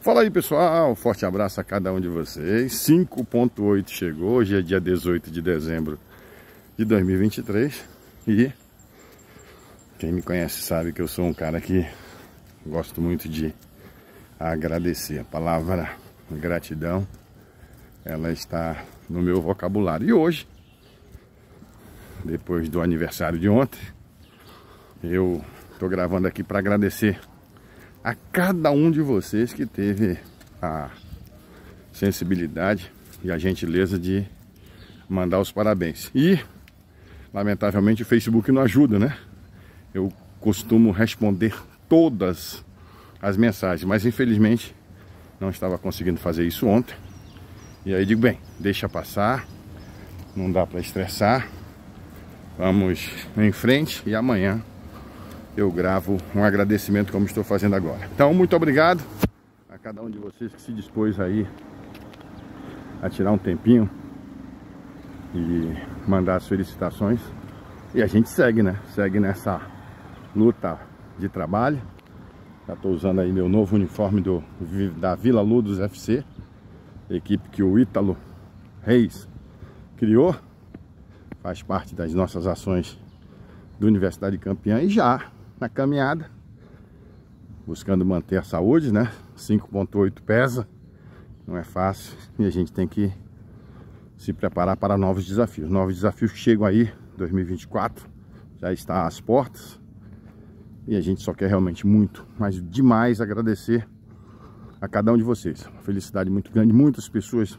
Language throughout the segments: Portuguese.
Fala aí pessoal, um forte abraço a cada um de vocês. 5.8 chegou, hoje é dia 18 de dezembro de 2023 e quem me conhece sabe que eu sou um cara que gosto muito de agradecer. A palavra gratidão ela está no meu vocabulário. E hoje, depois do aniversário de ontem, eu estou gravando aqui para agradecer a cada um de vocês que teve a sensibilidade e a gentileza de mandar os parabéns. E, lamentavelmente, o Facebook não ajuda, né? Eu costumo responder todas as mensagens, mas infelizmente não estava conseguindo fazer isso ontem. E aí digo, bem, deixa passar, não dá para estressar, vamos em frente e amanhã eu gravo um agradecimento como estou fazendo agora. Então, muito obrigado a cada um de vocês que se dispôs aí a tirar um tempinho e mandar as felicitações. E a gente segue, né? Segue nessa luta de trabalho. Já estou usando aí meu novo uniforme do, da Vila Ludos FC, equipe que o Ítalo Reis criou. Faz parte das nossas ações da Universidade Campeã e já na caminhada, buscando manter a saúde, né? 5.8 pesa, não é fácil e a gente tem que se preparar para novos desafios. Novos desafios chegam aí, 2024, já está às portas e a gente só quer realmente muito, mas demais agradecer a cada um de vocês. Uma felicidade muito grande, muitas pessoas,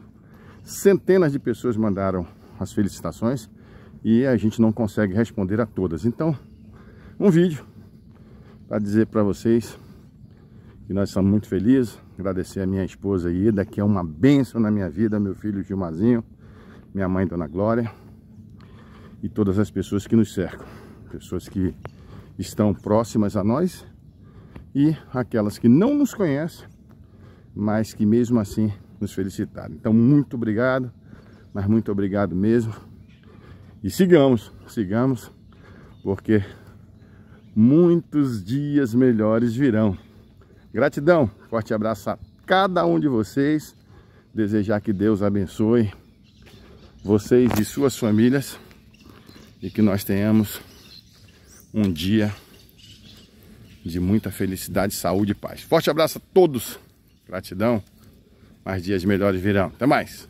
centenas de pessoas mandaram as felicitações e a gente não consegue responder a todas. Então, um vídeo para dizer para vocês que nós estamos muito felizes, agradecer a minha esposa Ida, que é uma bênção na minha vida, meu filho Gilmazinho, minha mãe Dona Glória e todas as pessoas que nos cercam, pessoas que estão próximas a nós e aquelas que não nos conhecem, mas que mesmo assim nos felicitaram. Então, muito obrigado, mas muito obrigado mesmo. E sigamos, sigamos, porque muitos dias melhores virão. Gratidão, forte abraço a cada um de vocês. Desejar que Deus abençoe vocês e suas famílias e que nós tenhamos um dia de muita felicidade, saúde e paz. Forte abraço a todos. Gratidão. Mais dias melhores virão. Até mais.